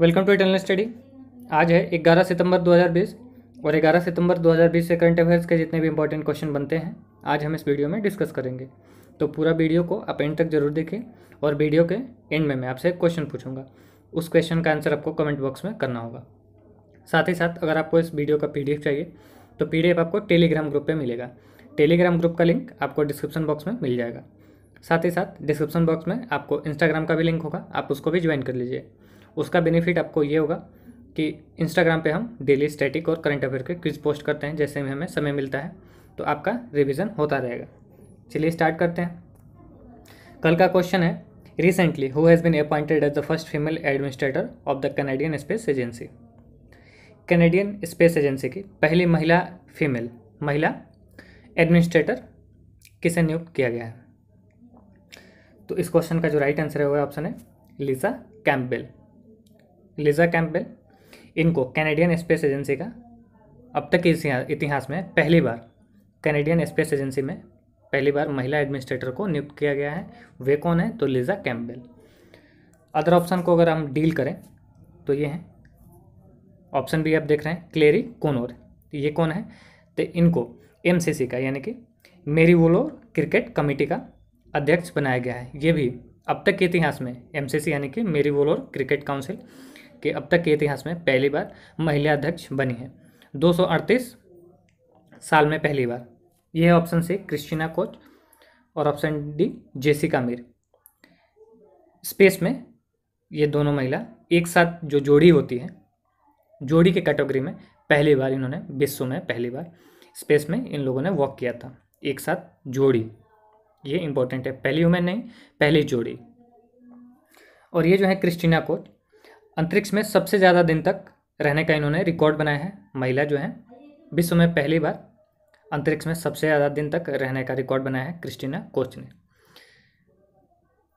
Welcome to eternal study आज है 11 सितंबर 2020 और 11 सितंबर 2020 से करंट अफेयर्स के जितने भी इंपॉर्टेंट क्वेश्चन बनते हैं आज हम इस वीडियो में डिस्कस करेंगे तो पूरा वीडियो को आप एंड तक जरूर देखें और वीडियो के एंड में मैं आपसे एक क्वेश्चन पूछूंगा उस क्वेश्चन का आंसर आपको कमेंट बॉक्स में करना होगा साथ ही साथ अगर आपको इस वीडियो का पी चाहिए तो पी आपको टेलीग्राम ग्रुप पर मिलेगा टेलीग्राम ग्रुप का लिंक आपको डिस्क्रिप्शन बॉक्स में मिल जाएगा साथ ही साथ डिस्क्रिप्शन बॉक्स में आपको इंस्टाग्राम का भी लिंक होगा आप उसको भी ज्वाइन कर लीजिए उसका बेनिफिट आपको ये होगा कि इंस्टाग्राम पे हम डेली स्टैटिक और करंट अफेयर के क्विज पोस्ट करते हैं जैसे में हमें समय मिलता है तो आपका रिविज़न होता रहेगा चलिए स्टार्ट करते हैं कल का क्वेश्चन है recently who has been appointed as the first female administrator of the Canadian space agency Canadian space agency की पहली महिला फीमेल महिला एडमिनिस्ट्रेटर किसे नियुक्त किया गया है तो इस क्वेश्चन का जो राइट आंसर है वह ऑप्शन है लिसा कैम्पबेल लिजा कैम्पबेल इनको कैनेडियन स्पेस एजेंसी का अब तक के इतिहास में पहली बार कैनेडियन स्पेस एजेंसी में पहली बार महिला एडमिनिस्ट्रेटर को नियुक्त किया गया है वे कौन है तो लिजा कैम्पबेल अदर ऑप्शन को अगर हम डील करें तो ये हैं ऑप्शन भी आप देख रहे हैं क्लेरी कोनोर ये कौन है तो इनको एम का यानी कि मेरी वोलोर क्रिकेट कमेटी का अध्यक्ष बनाया गया है ये भी अब तक के इतिहास में एम यानी कि मेरी वोलोर क्रिकेट काउंसिल कि अब तक के इतिहास में पहली बार महिला अध्यक्ष बनी है 238 साल में पहली बार यह है ऑप्शन सी क्रिश्चिना कोच और option D Jessica Meir space में ये दोनों महिला एक साथ जो जोड़ी होती है जोड़ी के कैटेगरी में पहली बार इन्होंने विश्व में पहली बार स्पेस में इन लोगों ने वॉक किया था एक साथ जोड़ी ये इंपॉर्टेंट है पहली वुमेन नहीं पहली जोड़ी और ये जो है क्रिस्टीना कोच अंतरिक्ष में सबसे ज़्यादा दिन तक रहने का इन्होंने रिकॉर्ड बनाया है महिला जो है विश्व में पहली बार अंतरिक्ष में सबसे ज़्यादा दिन तक रहने का रिकॉर्ड बनाया है क्रिस्टीना कोच ने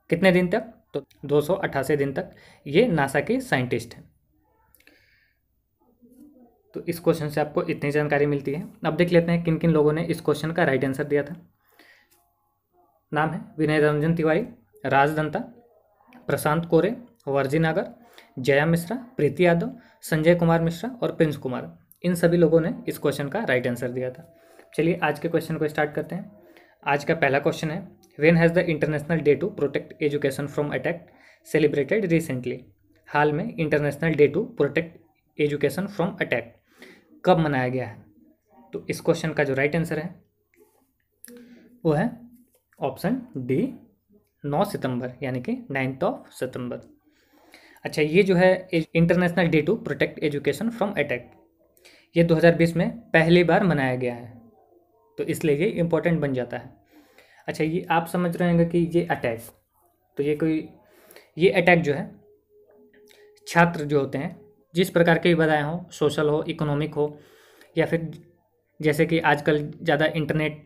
कितने दिन तक तो दो दिन तक ये नासा के साइंटिस्ट हैं तो इस क्वेश्चन से आपको इतनी जानकारी मिलती है अब देख लेते हैं किन किन लोगों ने इस क्वेश्चन का राइट आंसर दिया था नाम है विनय रंजन तिवारी राज दंता प्रशांत कोरे वर्जी नागर जया मिश्रा प्रीति यादव संजय कुमार मिश्रा और प्रिंस कुमार इन सभी लोगों ने इस क्वेश्चन का राइट आंसर दिया था चलिए आज के क्वेश्चन को स्टार्ट करते हैं आज का पहला क्वेश्चन है when has the international day to protect education from attack celebrated recently हाल में इंटरनेशनल day to protect education from अटैक कब मनाया गया है तो इस क्वेश्चन का जो राइट आंसर है वो है ऑप्शन डी 9 सितंबर यानी कि नाइन्थ ऑफ सितंबर अच्छा ये जो है international day to protect education from attack ये 2020 में पहली बार मनाया गया है तो इसलिए ये इम्पोर्टेंट बन जाता है अच्छा ये आप समझ रहे होंगे कि ये अटैक तो ये कोई ये अटैक जो है छात्र जो होते हैं जिस प्रकार के बधाएँ हों सोशल हो इकोनॉमिक हो या फिर जैसे कि आजकल ज़्यादा इंटरनेट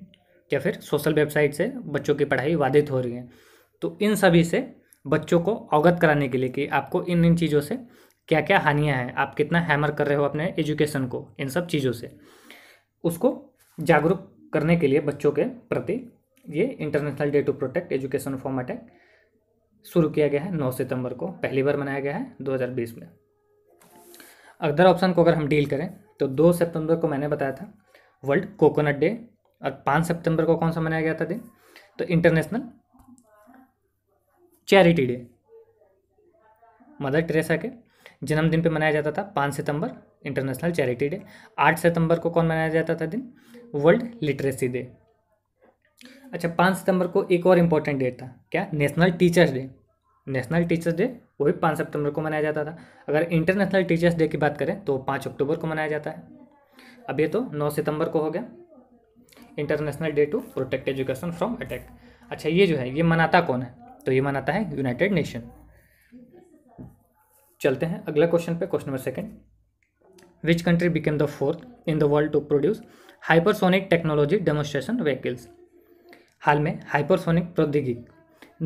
या फिर सोशल वेबसाइट से बच्चों की पढ़ाई बाधित हो रही है तो इन सभी से बच्चों को अवगत कराने के लिए कि आपको इन इन चीज़ों से क्या क्या हानियाँ हैं आप कितना हैमर कर रहे हो अपने एजुकेशन को इन सब चीज़ों से उसको जागरूक करने के लिए बच्चों के प्रति ये international day to protect education from attack शुरू किया गया है 9 सितंबर को पहली बार मनाया गया है 2020 में अगर ऑप्शन को अगर हम डील करें तो 2 सितंबर को मैंने बताया था वर्ल्ड कोकोनट डे और 5 सितंबर को कौन सा मनाया गया था दिन तो international charity day Mother Teresa के जन्मदिन पे मनाया जाता था पाँच सितंबर इंटरनेशनल चैरिटी डे आठ सितंबर को कौन मनाया जाता था दिन वर्ल्ड लिटरेसी डे अच्छा पाँच सितंबर को एक और इम्पोर्टेंट डेट था क्या national teachers day national teachers day वो भी पाँच सितंबर को मनाया जाता था अगर इंटरनेशनल टीचर्स डे की बात करें तो पाँच अक्टूबर को मनाया जाता है अब ये तो नौ सितंबर को हो गया international day to protect education from attack अच्छा ये जो है ये मनाता कौन है तो ये आता है यूनाइटेड नेशन चलते हैं अगला क्वेश्चन पे question number second which country became the fourth in the world to produce hypersonic technology demonstration vehicles हाल में हाइपरसोनिक प्रौद्योगिक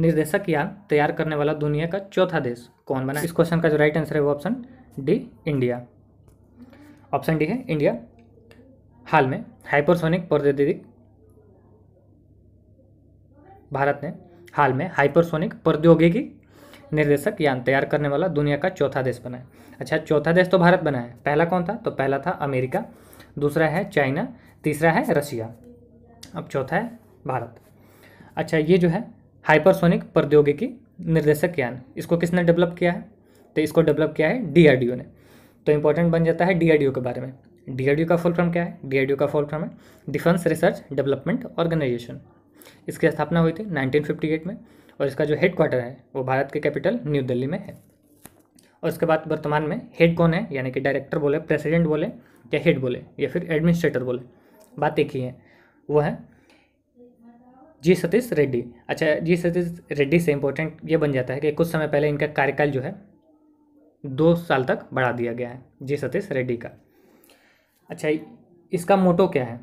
निर्देशक यान तैयार करने वाला दुनिया का चौथा देश कौन बना इस क्वेश्चन का जो राइट आंसर है वो option D India option D है इंडिया हाल में हाइपरसोनिक प्रौद्योगिक भारत ने हाल में हाइपरसोनिक प्रौद्योगिकी निर्देशक यान तैयार करने वाला दुनिया का चौथा देश बना है अच्छा चौथा देश तो भारत बना है पहला कौन था तो पहला था अमेरिका दूसरा है चाइना तीसरा है रशिया अब चौथा है भारत अच्छा ये जो है हाइपरसोनिक प्रौद्योगिकी निर्देशक यान इसको किसने डेवलप किया है तो इसको डेवलप किया है डी ने तो इंपॉर्टेंट बन जाता है डी के बारे में डीआरडीओ का फुल फॉर्म क्या है डी का फुल फॉर्म है डिफेंस रिसर्च डेवलपमेंट ऑर्गेनाइजेशन इसकी स्थापना हुई थी 1958 में और इसका जो हेड क्वार्टर है वो भारत के कैपिटल न्यू दिल्ली में है और उसके बाद वर्तमान में हेड कौन है यानी कि डायरेक्टर बोले प्रेसिडेंट बोले या हेड बोले या फिर एडमिनिस्ट्रेटर बोले बात एक ही है वो है जी सतीश रेड्डी अच्छा जी सतीश रेड्डी से इम्पोर्टेंट ये बन जाता है कि कुछ समय पहले इनका कार्यकाल जो है दो साल तक बढ़ा दिया गया है जी सतीश रेड्डी का अच्छा इसका मोटो क्या है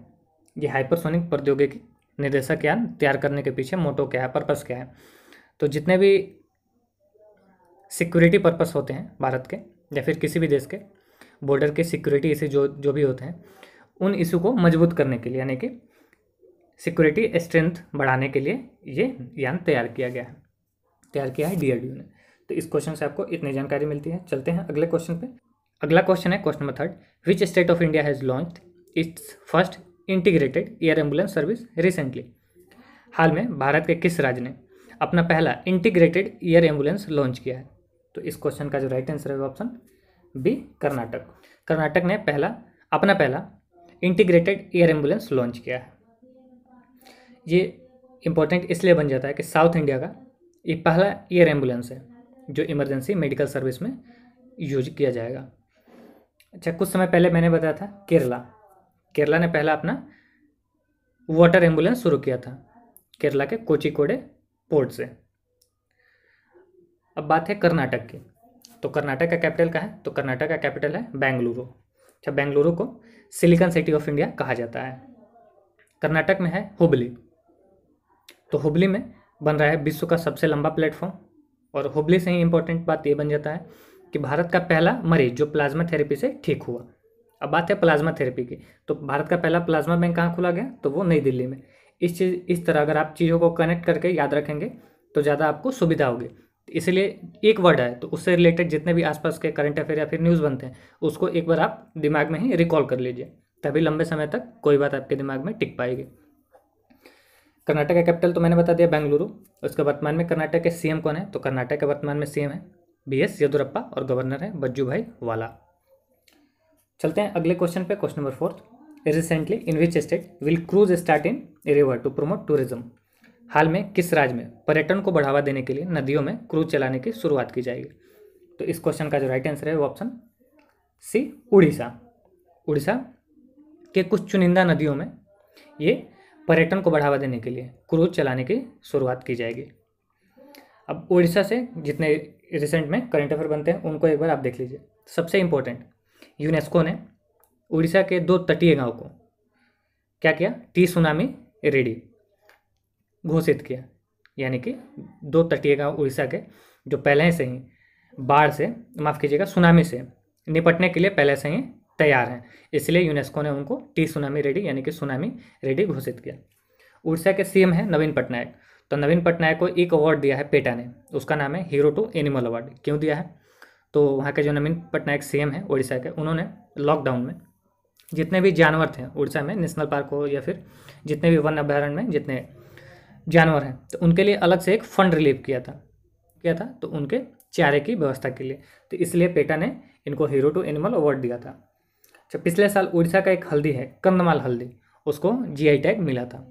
ये हाइपरसोनिक प्रौद्योगिकी निर्देशक यान तैयार करने के पीछे मोटो क्या है पर्पस क्या है तो जितने भी सिक्योरिटी पर्पस होते हैं भारत के या फिर किसी भी देश के बॉर्डर के सिक्योरिटी इसे जो जो भी होते हैं उन इशू को मजबूत करने के लिए यानी कि सिक्योरिटी स्ट्रेंथ बढ़ाने के लिए ये यान तैयार किया गया है तैयार किया है डी ने तो इस क्वेश्चन से आपको इतनी जानकारी मिलती है चलते हैं अगले क्वेश्चन पे अगला क्वेश्चन है question number third which state of India has launch its first integrated air ambulance service recently हाल में भारत के किस राज्य ने अपना पहला इंटीग्रेटेड एयर एम्बुलेंस लॉन्च किया है तो इस क्वेश्चन का जो राइट आंसर है ऑप्शन बी कर्नाटक कर्नाटक ने पहला अपना पहला इंटीग्रेटेड एयर एम्बुलेंस लॉन्च किया है ये इम्पोर्टेंट इसलिए बन जाता है कि साउथ इंडिया का ये पहला एयर एम्बुलेंस है जो इमरजेंसी मेडिकल सर्विस में यूज किया जाएगा अच्छा कुछ समय पहले मैंने बताया था केरला केरला ने पहला अपना वाटर एम्बुलेंस शुरू किया था केरला के कोचिकोडे पोर्ट से अब बात है कर्नाटक की तो कर्नाटक का कैपिटल कहाँ है तो कर्नाटक का कैपिटल है बेंगलुरु अच्छा बेंगलुरु को सिलिकॉन सिटी ऑफ इंडिया कहा जाता है कर्नाटक में है हुबली तो हुबली में बन रहा है विश्व का सबसे लंबा प्लेटफॉर्म और हुबली से ही इंपॉर्टेंट बात ये बन जाता है कि भारत का पहला मरीज जो प्लाज्मा थेरेपी से ठीक हुआ अब बात है प्लाज्मा थेरेपी की तो भारत का पहला प्लाज्मा बैंक कहाँ खुला गया तो वो नई दिल्ली में इस चीज़ इस तरह अगर आप चीज़ों को कनेक्ट करके याद रखेंगे तो ज़्यादा आपको सुविधा होगी इसलिए एक वर्ड है तो उससे रिलेटेड जितने भी आसपास के करंट अफेयर या फिर न्यूज़ बनते हैं उसको एक बार आप दिमाग में ही रिकॉल कर लीजिए तभी लंबे समय तक कोई बात आपके दिमाग में टिक पाएगी कर्नाटक का कैपिटल तो मैंने बता दिया बेंगलुरु उसके वर्तमान में कर्नाटक के सीएम कौन है तो कर्नाटक के वर्तमान में सीएम है बी एस येदुरप्पा और गवर्नर है बज्जू भाई वाला चलते हैं अगले क्वेश्चन पे question number fourth recently in which state will cruise start in river to promote tourism हाल में किस राज्य में पर्यटन को बढ़ावा देने के लिए नदियों में क्रूज चलाने की शुरुआत की जाएगी तो इस क्वेश्चन का जो राइट आंसर है वो ऑप्शन सी उड़ीसा उड़ीसा के कुछ चुनिंदा नदियों में ये पर्यटन को बढ़ावा देने के लिए क्रूज चलाने की शुरुआत की जाएगी अब उड़ीसा से जितने रिसेंट में करंट अफेयर बनते हैं उनको एक बार आप देख लीजिए सबसे इंपॉर्टेंट यूनेस्को ने उड़ीसा के दो तटीय गांव को क्या किया टी सुनामी रेडी घोषित किया यानी कि दो तटीय गांव उड़ीसा के जो पहले से ही बाढ़ से माफ़ कीजिएगा सुनामी से निपटने के लिए पहले से ही तैयार हैं इसलिए यूनेस्को ने उनको टी सुनामी रेडी यानी कि सुनामी रेडी घोषित किया उड़ीसा के सीएम हैं नवीन पटनायक तो नवीन पटनायक को एक अवार्ड दिया है पेटा ने उसका नाम है हीरो टू एनिमल अवार्ड क्यों दिया है तो वहाँ के जो नवीन पटनायक सी है उड़ीसा के उन्होंने लॉकडाउन में जितने भी जानवर थे उड़ीसा में नेशनल पार्क हो या फिर जितने भी वन अभ्यारण्य में जितने जानवर हैं तो उनके लिए अलग से एक फ़ंड रिलीव किया था किया था तो उनके चारे की व्यवस्था के लिए तो इसलिए पेटा ने इनको हीरो टू एनिमल अवार्ड दिया था अच्छा पिछले साल उड़ीसा का एक हल्दी है कंदमाल हल्दी उसको जीआई टैग मिला था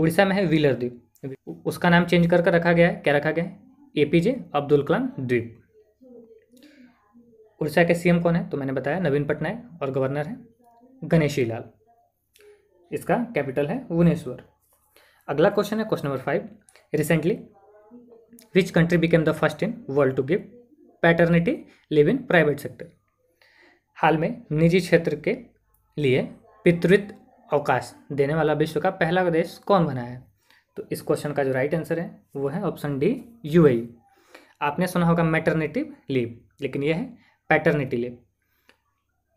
उड़ीसा में है व्हीलर द्वीप उसका नाम चेंज कर कर रखा गया है क्या रखा गया है ए अब्दुल कलाम द्वीप उड़ीसा के सीएम कौन है तो मैंने बताया नवीन पटनायक और गवर्नर है गणेशी लाल इसका कैपिटल है भुवनेश्वर अगला क्वेश्चन है question number five recently which country became the first in world to give paternity leave in private sector हाल में निजी क्षेत्र के लिए पितृत्व अवकाश देने वाला विश्व का पहला देश कौन बना है तो इस क्वेश्चन का जो राइट आंसर है वो है ऑप्शन डी यूएई आपने सुना होगा मैटरनेटिव लीव लेकिन यह है पैटर्निटी लीव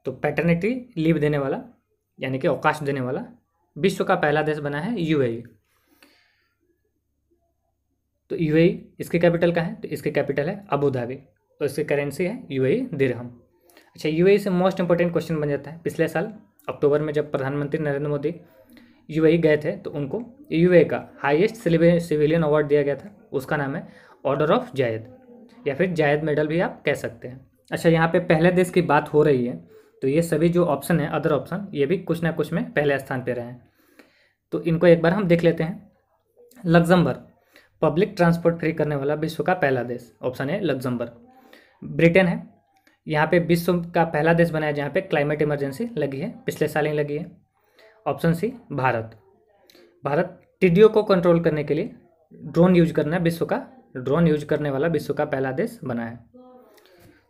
तो पैटर्निटी लीव देने वाला यानी कि अवकाश देने वाला विश्व का पहला देश बना है यूएई e. तो यूएई e इसके कैपिटल का है तो इसके कैपिटल है अबू धाबी और इसकी करेंसी है यूएई दिरहम e अच्छा यूएई से मोस्ट इंपॉर्टेंट क्वेश्चन बन जाता है पिछले साल अक्टूबर में जब प्रधानमंत्री नरेंद्र मोदी यूएई गए थे तो उनको यूएई का हाईएस्ट सिविलियन अवार्ड दिया गया था उसका नाम है ऑर्डर ऑफ जायद या फिर जायद मेडल भी आप कह सकते हैं अच्छा यहाँ पे पहले देश की बात हो रही है तो ये सभी जो ऑप्शन है अदर ऑप्शन ये भी कुछ ना कुछ में पहले स्थान पे रहे हैं तो इनको एक बार हम देख लेते हैं लग्जमबर्ग पब्लिक ट्रांसपोर्ट फ्री करने वाला विश्व का पहला देश ऑप्शन है लग्जमबर्ग ब्रिटेन है यहाँ पे विश्व का पहला देश बना है जहाँ पे क्लाइमेट इमरजेंसी लगी है पिछले साल ही लगी है ऑप्शन सी भारत भारत टिड्डियों को कंट्रोल करने के लिए ड्रोन यूज करना विश्व का ड्रोन यूज करने वाला विश्व का पहला देश बना है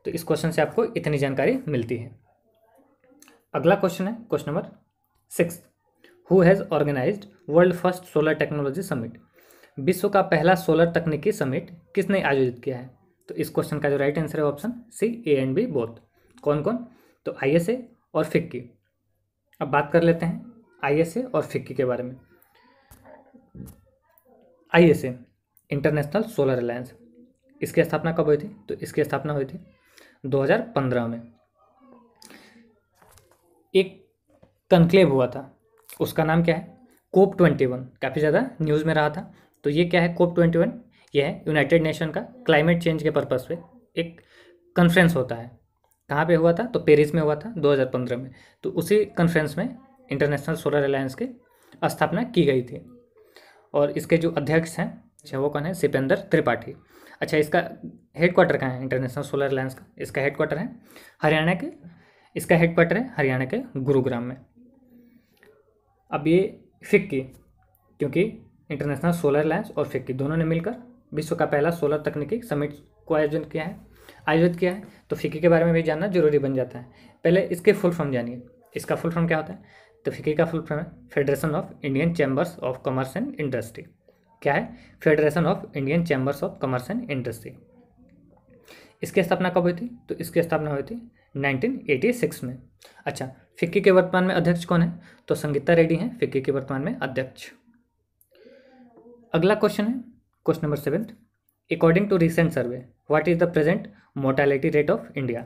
तो इस क्वेश्चन से आपको इतनी जानकारी मिलती है अगला क्वेश्चन है question number six who has organize world first solar technology summit विश्व का पहला सोलर तकनीकी समिट किसने आयोजित किया है तो इस क्वेश्चन का जो राइट आंसर है option C A and B both कौन कौन तो आई और फिक्की अब बात कर लेते हैं आई और फिक्की के बारे में आई इंटरनेशनल सोलर अलायंस इसकी स्थापना कब हुई थी तो इसकी स्थापना हुई थी 2015 में एक कंक्लेव हुआ था उसका नाम क्या है कोप ट्वेंटी वन काफ़ी ज़्यादा न्यूज़ में रहा था तो ये क्या है कोप ट्वेंटी वन ये है यूनाइटेड नेशन का क्लाइमेट चेंज के पर्पज़ पे एक कॉन्फ्रेंस होता है कहाँ पे हुआ था तो पेरिस में हुआ था 2015 में तो उसी कॉन्फ्रेंस में इंटरनेशनल सोलर अलायंस की स्थापना की गई थी और इसके जो अध्यक्ष हैं वो कौन है सिपेंदर त्रिपाठी अच्छा इसका हेडक्वार्टर कहाँ है इंटरनेशनल सोलर अलायंस का इसका हेडक्वार्टर है हरियाणा के इसका हेडक्वार्टर है हरियाणा के गुरुग्राम में अब ये फिक्की क्योंकि इंटरनेशनल सोलर अलायंस और फिक्की दोनों ने मिलकर विश्व का पहला सोलर तकनीकी समिट को आयोजन किया है आयोजित किया है तो फिक्की के बारे में भी जानना जरूरी बन जाता है पहले इसके फुल फॉर्म जानिए इसका फुल फॉर्म क्या होता है तो फिक्की का फुल फॉर्म है federation of Indian chambers of commerce and industry क्या है federation of Indian chambers of commerce and industry इसकी स्थापना कब हुई थी तो इसकी स्थापना हुई थी 1986 में अच्छा फिक्की के वर्तमान में अध्यक्ष कौन है तो संगीता रेड्डी हैं फिक्की के वर्तमान में अध्यक्ष अगला क्वेश्चन है question number seventh according to recent survey what is the present mortality rate of India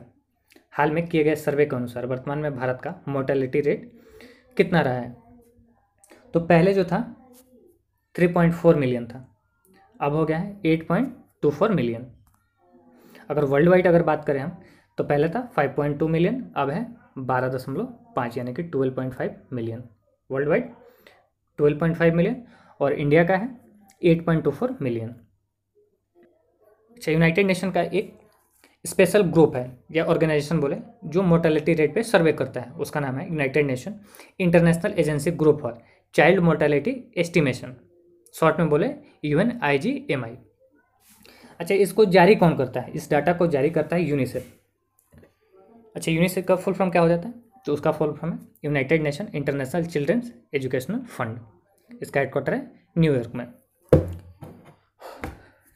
हाल में किए गए सर्वे के अनुसार वर्तमान में भारत का मोर्टैलिटी रेट कितना रहा है तो पहले जो था थ्री पॉइंट फोर मिलियन था अब हो गया है eight point two four million अगर वर्ल्ड वाइड अगर बात करें हम तो पहले था फाइव पॉइंट टू मिलियन अब है बारह दशमलव पाँच यानी कि twelve point five million world wide twelve point five million और इंडिया का है eight point two four million अच्छा यूनाइटेड नेशन का एक स्पेशल ग्रुप है या ऑर्गेनाइजेशन बोले जो मोर्टेलिटी रेट पे सर्वे करता है उसका नाम है united nation international agency group for child mortality estimation short में बोले U N I G M I अच्छा इसको जारी कौन करता है इस डाटा को जारी करता है यूनिसेफ अच्छा यूनिसेफ का फुल फॉर्म क्या हो जाता है तो उसका फुल फॉर्म है united nation international children's educational fund इसका हेडक्वार्टर है न्यूयॉर्क में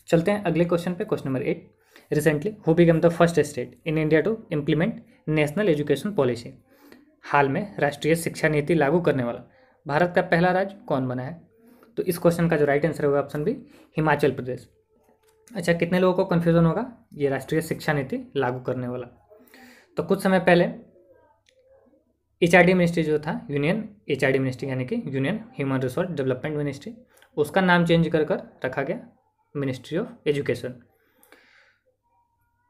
चलते हैं अगले क्वेश्चन पे question number eight recently who become the first state in India to implement national education policy हाल में राष्ट्रीय शिक्षा नीति लागू करने वाला भारत का पहला राज्य कौन बना है तो इस क्वेश्चन का जो राइट आंसर होगा ऑप्शन बी हिमाचल प्रदेश अच्छा कितने लोगों को कन्फ्यूज़न होगा ये राष्ट्रीय शिक्षा नीति लागू करने वाला तो कुछ समय पहले एच मिनिस्ट्री जो था यूनियन एच मिनिस्ट्री यानी कि union human resource development ministry उसका नाम चेंज कर कर रखा गया मिनिस्ट्री ऑफ एजुकेशन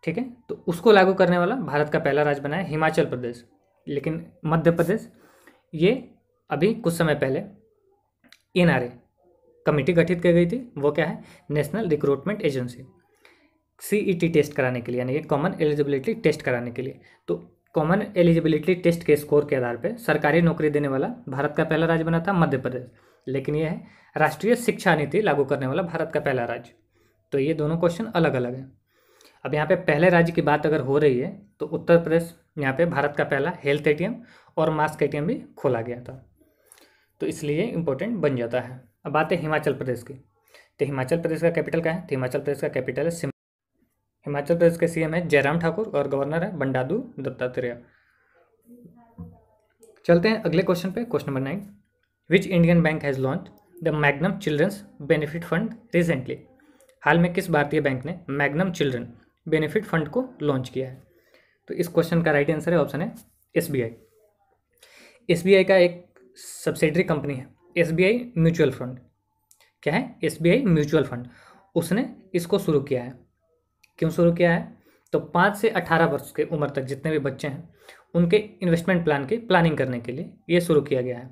ठीक है तो उसको लागू करने वाला भारत का पहला राज्य बना है हिमाचल प्रदेश लेकिन मध्य प्रदेश ये अभी कुछ समय पहले एन कमेटी गठित की गई थी वो क्या है national recruitment agency CET test कराने के लिए यानी कि कॉमन एलिजिबिलिटी टेस्ट कराने के लिए तो कॉमन एलिजिबिलिटी टेस्ट के स्कोर के आधार पर सरकारी नौकरी देने वाला भारत का पहला राज्य बना था मध्य प्रदेश लेकिन यह है राष्ट्रीय शिक्षा नीति लागू करने वाला भारत का पहला राज्य तो ये दोनों क्वेश्चन अलग अलग हैं अब यहाँ पे पहले राज्य की बात अगर हो रही है तो उत्तर प्रदेश यहाँ पे भारत का पहला हेल्थ एटीएम और मास्क एटीएम भी खोला गया था तो इसलिए इम्पोर्टेंट बन जाता है अब बात है हिमाचल प्रदेश की तो हिमाचल प्रदेश का कैपिटल क्या है तो हिमाचल प्रदेश का कैपिटल है हिमाचल प्रदेश के सीएम है जयराम ठाकुर और गवर्नर है बंडादू दत्तात्रेय चलते हैं अगले क्वेश्चन पे question number nine which Indian bank has launch the Magnum children's benefit fund recently हाल में किस भारतीय बैंक ने मैग्नम चिल्ड्रन बेनिफिट फंड को लॉन्च किया है तो इस क्वेश्चन का राइट आंसर है ऑप्शन है S B I S B I का एक सब्सिडरी कंपनी है एस म्यूचुअल फंड क्या है एस म्यूचुअल फंड उसने इसको शुरू किया है क्यों शुरू किया है तो पाँच से अठारह वर्ष के उम्र तक जितने भी बच्चे हैं उनके इन्वेस्टमेंट प्लान की प्लानिंग करने के लिए ये शुरू किया गया है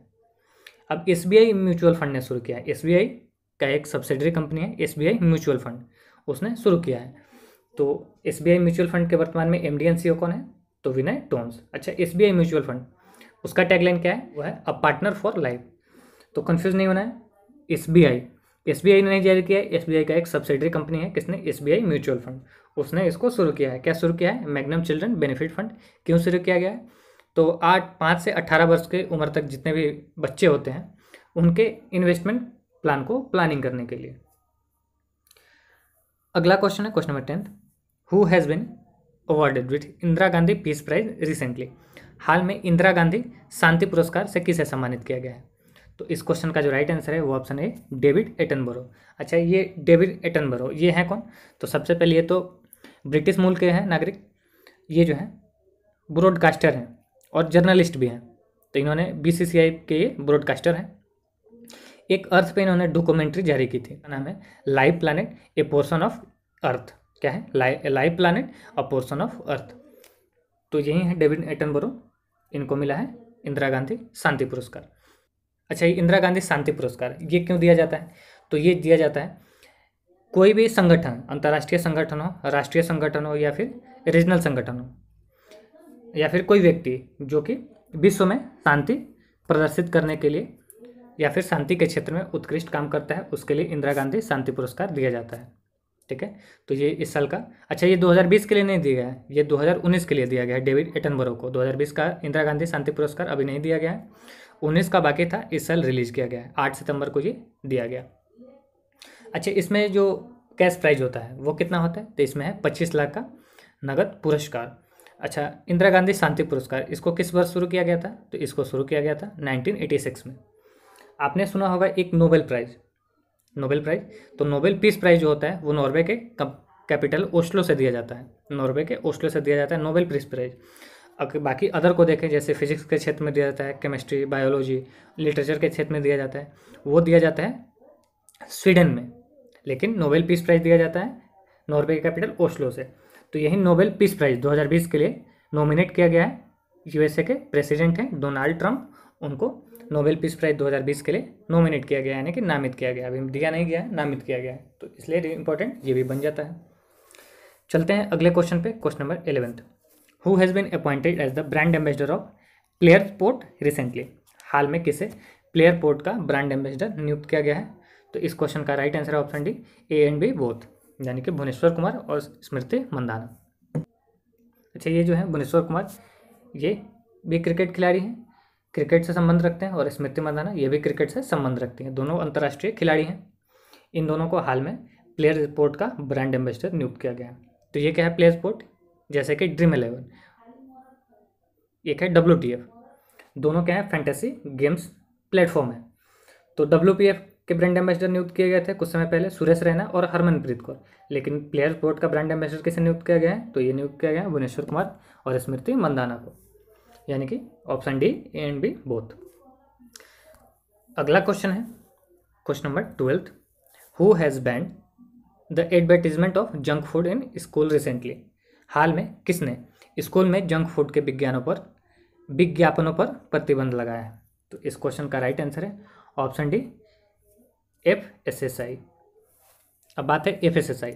अब एस म्यूचुअल फंड ने शुरू किया है एस का एक सब्सिडरी कंपनी है एस म्यूचुअल फंड उसने शुरू किया है तो एस म्यूचुअल फंड के वर्तमान में एम डी कौन है तो विनय टोन्स अच्छा एस म्यूचुअल फंड उसका टैगलाइन क्या है वह है अ पार्टनर फॉर लाइफ तो कन्फ्यूज़ नहीं होना है S B I S B I ने नहीं जारी किया है एस बी आई का एक सब्सिडरी कंपनी है किसने S B I mutual fund उसने इसको शुरू किया है क्या शुरू किया है मैग्नम चिल्ड्रन बेनिफिट फंड क्यों शुरू किया गया है तो आठ पाँच से अट्ठारह वर्ष की उम्र तक जितने भी बच्चे होते हैं उनके इन्वेस्टमेंट प्लान को प्लानिंग करने के लिए अगला क्वेश्चन है question number tenth who has been awarded with Indira Gandhi peace prize recently हाल में इंदिरा गांधी शांति पुरस्कार से किसे सम्मानित किया गया है तो इस क्वेश्चन का जो राइट आंसर है वो ऑप्शन है डेविड एटनबरो अच्छा ये डेविड एटनबरो ये हैं कौन तो सबसे पहले ये तो ब्रिटिश मूल के हैं नागरिक ये जो हैं ब्रॉडकास्टर हैं और जर्नलिस्ट भी हैं तो इन्होंने बीसीसीआई के ये ब्रॉडकास्टर हैं एक अर्थ पे इन्होंने डॉक्यूमेंट्री जारी की थी नाम है live planet a portion of earth क्या है live live planet a portion of earth तो यही है डेविड एटनबरो इनको मिला है इंदिरा गांधी शांति पुरस्कार अच्छा ये इंदिरा गांधी शांति पुरस्कार ये क्यों दिया जाता है तो ये दिया जाता है कोई भी संगठन अंतर्राष्ट्रीय संगठन हो राष्ट्रीय संगठन हो या फिर रीजनल संगठन हो या फिर कोई व्यक्ति जो कि विश्व में शांति प्रदर्शित करने के लिए या फिर शांति के क्षेत्र में उत्कृष्ट काम करता है उसके लिए इंदिरा गांधी शांति पुरस्कार दिया जाता है ठीक है तो ये इस साल का अच्छा ये 2020 के लिए नहीं दिया गया है ये 2019 के लिए दिया गया है डेविड एटनबरो को 2020 का इंदिरा गांधी शांति पुरस्कार अभी नहीं दिया गया है उन्नीस का बाकी था इस साल रिलीज़ किया गया है आठ सितंबर को ये दिया गया अच्छा इसमें जो कैश प्राइज होता है वो कितना होता है तो इसमें है पच्चीस लाख का नगद पुरस्कार अच्छा इंदिरा गांधी शांति पुरस्कार इसको किस वर्ष शुरू किया गया था तो इसको शुरू किया गया था 1986 में आपने सुना होगा एक नोबेल प्राइज़ नोबेल प्राइज़ तो नोबेल पीस प्राइज़ जो होता है वो नॉर्वे के कैपिटल ओस्लो से दिया जाता है नॉर्वे के ओस्लो से दिया जाता है नोबेल पीस प्राइज़ बाकी अदर को देखें जैसे फिजिक्स के क्षेत्र में दिया जाता है केमिस्ट्री बायोलॉजी लिटरेचर के क्षेत्र में दिया जाता है वो दिया जाता है स्वीडन में लेकिन नोबेल पीस प्राइज़ दिया जाता है नॉर्वे के कैपिटल ओस्लो से तो यही नोबेल पीस प्राइज़ 2020 के लिए नॉमिनेट किया गया है यूएसए के प्रेसिडेंट हैं डोनाल्ड ट्रंप उनको नोबेल पीस प्राइज़ 2020 के लिए नॉमिनेट किया गया यानी कि नामित किया गया अभी दिया नहीं गया नामित किया गया है तो इसलिए इंपॉर्टेंट ये भी बन जाता है चलते हैं अगले क्वेश्चन पे question number eleventh who has been appointed as the brand ambassador of player port recently हाल में किसे प्लेयर पोर्ट का ब्रांड एम्बेसडर नियुक्त किया गया है तो इस क्वेश्चन का राइट आंसर है option D A and B both यानी कि भुवनेश्वर कुमार और स्मृति मंदाना अच्छा ये जो है भुवनेश्वर कुमार ये भी क्रिकेट खिलाड़ी हैं क्रिकेट से संबंध रखते हैं और स्मृति मंदाना ये भी क्रिकेट से संबंध रखती हैं दोनों अंतर्राष्ट्रीय खिलाड़ी हैं इन दोनों को हाल में प्लेयर स्पोर्ट का ब्रांड एम्बेसडर नियुक्त किया गया है तो ये क्या है प्लेयर स्पोर्ट जैसे कि ड्रीम इलेवन एक है डब्ल्यू टी एफ दोनों क्या है फैंटेसी गेम्स प्लेटफॉर्म है तो डब्ल्यू पी एफ के ब्रांड एम्बेसडर नियुक्त किए गए थे कुछ समय पहले सुरेश रैना और हरमनप्रीत कौर लेकिन प्लेयर्स बोर्ड का ब्रांड एम्बेसडर किसे नियुक्त किया गया है तो ये नियुक्त किया गया है भुवनेश्वर कुमार और स्मृति मंदाना को यानी कि option D A and B both अगला क्वेश्चन है question number twelfth who has banned the advertisement of junk food in school recently हाल में किसने स्कूल में जंक फूड के विज्ञानों पर विज्ञापनों पर प्रतिबंध लगाया है तो इस क्वेश्चन का राइट आंसर है option D F S S I अब बात है एफ एस एस आई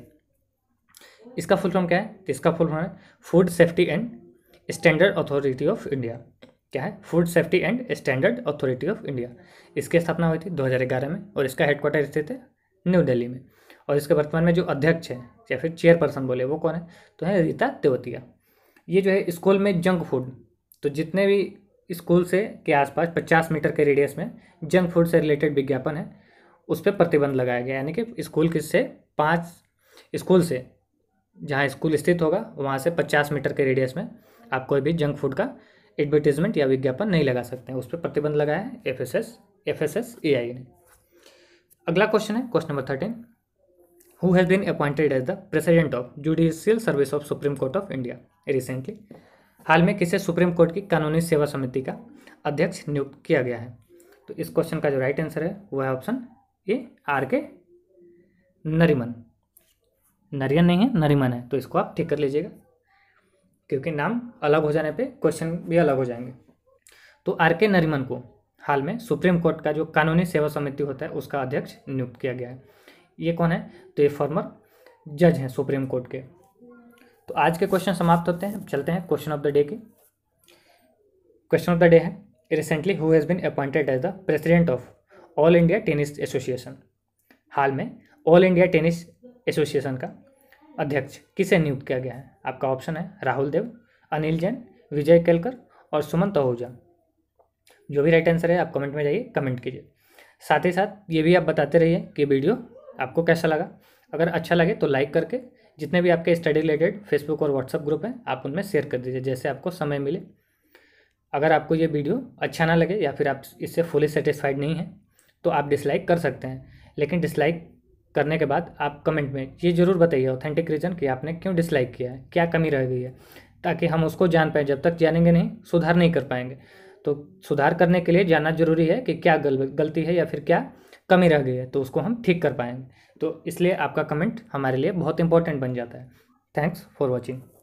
इसका फुल फॉर्म क्या है तो इसका फुल फॉर्म है food safety and standard authority of India क्या है food safety and standard authority of India इसकी स्थापना हुई थी 2011 में और इसका हेडक्वार्टर स्थित है न्यू दिल्ली में और इसके वर्तमान में जो अध्यक्ष है या फिर चेयरपर्सन बोले वो कौन है तो है रीता तेवतिया ये जो है स्कूल में जंक फूड तो जितने भी स्कूल से के आसपास 50 मीटर के रेडियस में जंक फूड से रिलेटेड विज्ञापन है उस पर प्रतिबंध लगाया गया यानी कि स्कूल किससे पाँच स्कूल से जहाँ स्कूल स्थित होगा वहाँ से पचास मीटर के रेडियस में आप कोई भी जंक फूड का एडवर्टीजमेंट या विज्ञापन नहीं लगा सकते हैं उस पर प्रतिबंध लगाया है F S S F S S A I ने अगला क्वेश्चन है question number thirteen who has been appointed as the president of judicial service of supreme court of india recently हाल में किसे सुप्रीम कोर्ट की कानूनी सेवा समिति का अध्यक्ष नियुक्त किया गया है तो इस क्वेश्चन का जो राइट आंसर है वह है ऑप्शन ए आर के नरिमन नरियन नहीं है नरिमन है तो इसको आप ठीक कर लीजिएगा क्योंकि नाम अलग हो जाने पे क्वेश्चन भी अलग हो जाएंगे तो आर के नरिमन को हाल में सुप्रीम कोर्ट का जो कानूनी सेवा समिति होता है उसका अध्यक्ष नियुक्त किया गया है ये कौन है तो ये फॉर्मर जज हैं सुप्रीम कोर्ट के तो आज के क्वेश्चन समाप्त होते हैं चलते हैं क्वेश्चन ऑफ द डे की क्वेश्चन ऑफ द डे है recently who has been appointed as the president of all India tennis association हाल में ऑल इंडिया टेनिस एसोसिएशन का अध्यक्ष किसे नियुक्त किया गया है आपका ऑप्शन है राहुल देव अनिल जैन विजय केलकर और सुमन तहूजा जो भी राइट आंसर है आप कमेंट में जाइए कमेंट कीजिए साथ ही साथ ये भी आप बताते रहिए कि वीडियो आपको कैसा लगा अगर अच्छा लगे तो लाइक करके जितने भी आपके स्टडी रिलेटेड फेसबुक और व्हाट्सअप ग्रुप हैं आप उनमें शेयर कर दीजिए जैसे आपको समय मिले अगर आपको ये वीडियो अच्छा ना लगे या फिर आप इससे फुली सेटिस्फाइड नहीं हैं तो आप डिसलाइक कर सकते हैं लेकिन डिसलाइक करने के बाद आप कमेंट में ये ज़रूर बताइए ऑथेंटिक रीज़न कि आपने क्यों डिसलाइक किया है क्या कमी रह गई है ताकि हम उसको जान पाएँ जब तक जानेंगे नहीं सुधार नहीं कर पाएंगे तो सुधार करने के लिए जानना जरूरी है कि क्या गल, गलती है या फिर क्या कमी रह गई है तो उसको हम ठीक कर पाएंगे तो इसलिए आपका कमेंट हमारे लिए बहुत इंपॉर्टेंट बन जाता है थैंक्स फॉर वॉचिंग